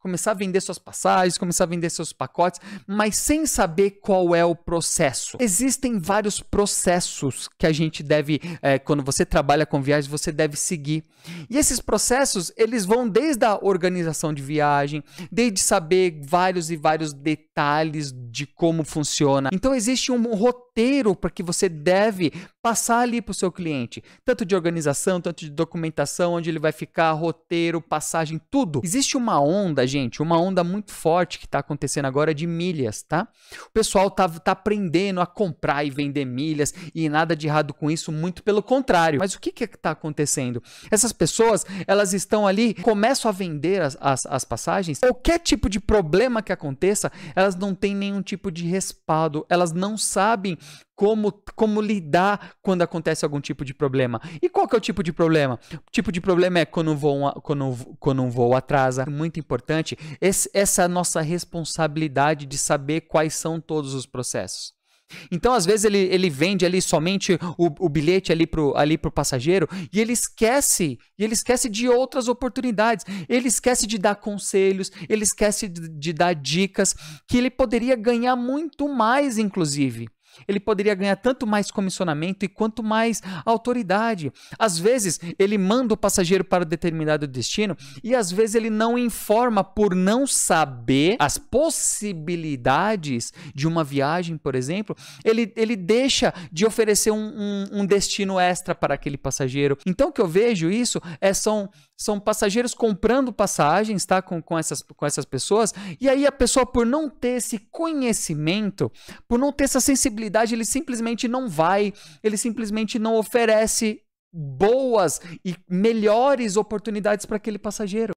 começar a vender suas passagens, começar a vender seus pacotes, mas sem saber qual é o processo. Existem vários processos que a gente deve, é, quando você trabalha com viagens, você deve seguir. E esses processos, eles vão desde a organização de viagem, desde saber vários e vários detalhes de como funciona. Então existe um roteiro para que você deve passar ali para o seu cliente, tanto de organização, tanto de documentação, onde ele vai ficar, roteiro, passagem, tudo. Existe uma onda gente, uma onda muito forte que está acontecendo agora é de milhas, tá? O pessoal tá, tá aprendendo a comprar e vender milhas e nada de errado com isso, muito pelo contrário. Mas o que é que tá acontecendo? Essas pessoas, elas estão ali, começam a vender as, as, as passagens, qualquer tipo de problema que aconteça, elas não têm nenhum tipo de respaldo, elas não sabem como, como lidar quando acontece algum tipo de problema. E qual que é o tipo de problema? O tipo de problema é quando um voo, quando, quando um voo atrasa. É muito importante esse, essa nossa responsabilidade de saber quais são todos os processos. Então, às vezes, ele, ele vende ali somente o, o bilhete ali o ali pro passageiro e ele esquece, e ele esquece de outras oportunidades. Ele esquece de dar conselhos, ele esquece de, de dar dicas que ele poderia ganhar muito mais, inclusive ele poderia ganhar tanto mais comissionamento e quanto mais autoridade. Às vezes, ele manda o passageiro para determinado destino e às vezes ele não informa por não saber as possibilidades de uma viagem, por exemplo, ele, ele deixa de oferecer um, um, um destino extra para aquele passageiro. Então, o que eu vejo isso é são são passageiros comprando passagens, tá? Com, com, essas, com essas pessoas. E aí a pessoa, por não ter esse conhecimento, por não ter essa sensibilidade, ele simplesmente não vai, ele simplesmente não oferece boas e melhores oportunidades para aquele passageiro.